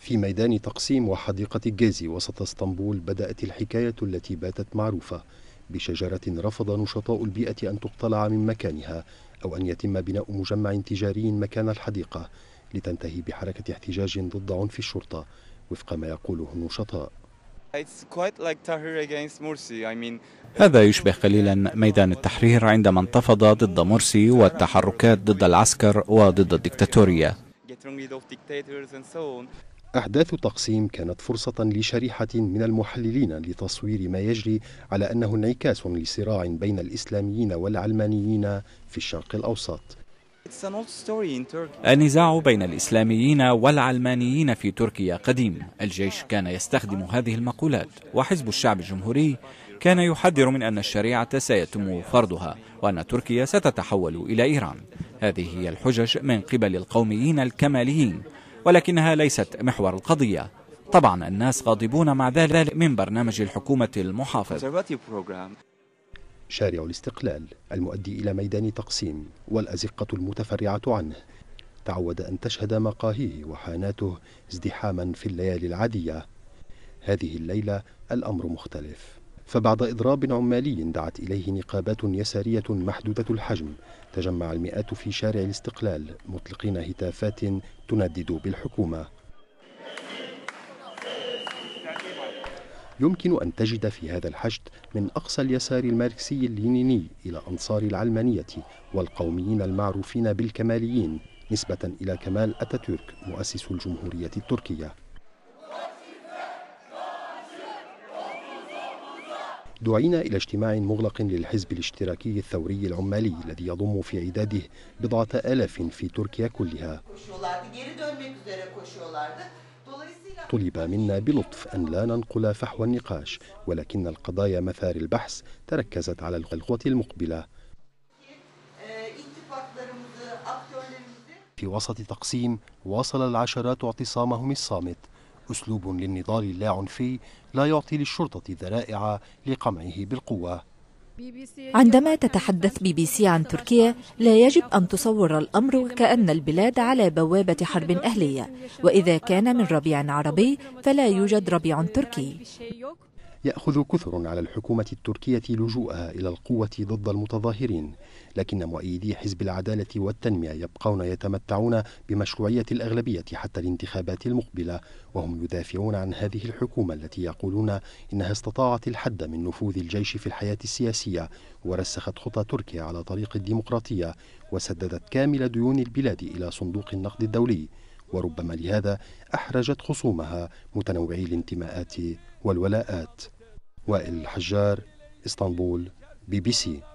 في ميدان تقسيم وحديقة الجازي وسط اسطنبول بدأت الحكاية التي باتت معروفة بشجرة رفض نشطاء البيئة أن تقتلع من مكانها أو أن يتم بناء مجمع تجاري مكان الحديقة لتنتهي بحركة احتجاج ضد عنف الشرطة وفق ما يقوله النشطاء هذا يشبه قليلا ميدان التحرير عندما انتفض ضد مرسي والتحركات ضد العسكر وضد الدكتاتورية أحداث تقسيم كانت فرصة لشريحة من المحللين لتصوير ما يجري على أنه انعكاس لصراع بين الإسلاميين والعلمانيين في الشرق الأوسط النزاع بين الإسلاميين والعلمانيين في تركيا قديم الجيش كان يستخدم هذه المقولات وحزب الشعب الجمهوري كان يحذر من أن الشريعة سيتم فرضها وأن تركيا ستتحول إلى إيران هذه هي الحجج من قبل القوميين الكماليين ولكنها ليست محور القضية طبعا الناس غاضبون مع ذلك من برنامج الحكومة المحافظ شارع الاستقلال المؤدي إلى ميدان تقسيم والأزقة المتفرعة عنه تعود أن تشهد مقاهيه وحاناته ازدحاما في الليالي العادية هذه الليلة الأمر مختلف فبعد إضراب عمالي دعت إليه نقابات يسارية محدودة الحجم تجمع المئات في شارع الاستقلال مطلقين هتافات تندد بالحكومة يمكن أن تجد في هذا الحشد من أقصى اليسار الماركسي اللينيني إلى أنصار العلمانية والقوميين المعروفين بالكماليين نسبة إلى كمال أتاتورك مؤسس الجمهورية التركية دعينا إلى اجتماع مغلق للحزب الاشتراكي الثوري العمالي الذي يضم في عداده بضعة آلاف في تركيا كلها طلب منا بلطف أن لا ننقل فحوى النقاش ولكن القضايا مثار البحث تركزت على الخطوة المقبلة في وسط تقسيم واصل العشرات اعتصامهم الصامت أسلوب للنضال اللاعنفي لا يعطي للشرطة ذرائع لقمعه بالقوة عندما تتحدث بي بي سي عن تركيا لا يجب أن تصور الأمر وكأن البلاد على بوابة حرب أهلية وإذا كان من ربيع عربي فلا يوجد ربيع تركي يأخذ كثر على الحكومة التركية لجوءها إلى القوة ضد المتظاهرين لكن مؤيدي حزب العدالة والتنمية يبقون يتمتعون بمشروعية الأغلبية حتى الانتخابات المقبلة وهم يدافعون عن هذه الحكومة التي يقولون إنها استطاعت الحد من نفوذ الجيش في الحياة السياسية الأمريكية ورسخت خطى تركيا على طريق الديمقراطية وسددت كامل ديون البلاد إلى صندوق النقد الدولي وربما لهذا أحرجت خصومها متنوعي الانتماءات والولاءات وائل الحجار اسطنبول بي بي سي